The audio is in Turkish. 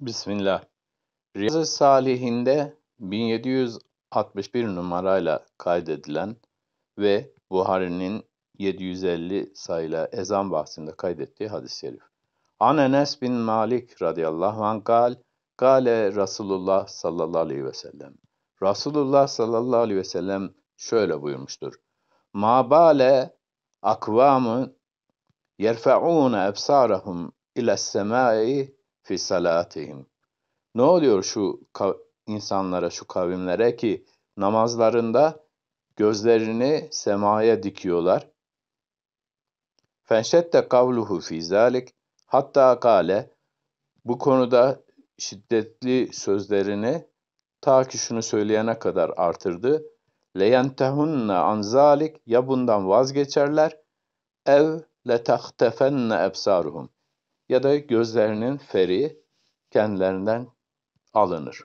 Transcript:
Bismillah. Riyaz Riyazi Salihinde 1761 numarayla kaydedilen ve Buhari'nin 750 sayılı ezan bahsinde kaydettiği hadis-i şerif. An Enes bin Malik radıyallahu anh gal, gale Resulullah sallallahu aleyhi ve sellem. Resulullah sallallahu aleyhi ve sellem şöyle buyurmuştur. Ma bale akvamı yerfe'ûne ebsârahum ile semâi fi salatihim. Ne oluyor şu insanlara, şu kavimlere ki namazlarında gözlerini semaya dikiyorlar. Fenşette kavluhu fi zalik hatta kale bu konuda şiddetli sözlerini ta ki şunu söyleyene kadar artırdı. Leyentehunne an zalik ya bundan vazgeçerler ev letahtefenne ebsaruhum ya da gözlerinin feri kendilerinden alınır.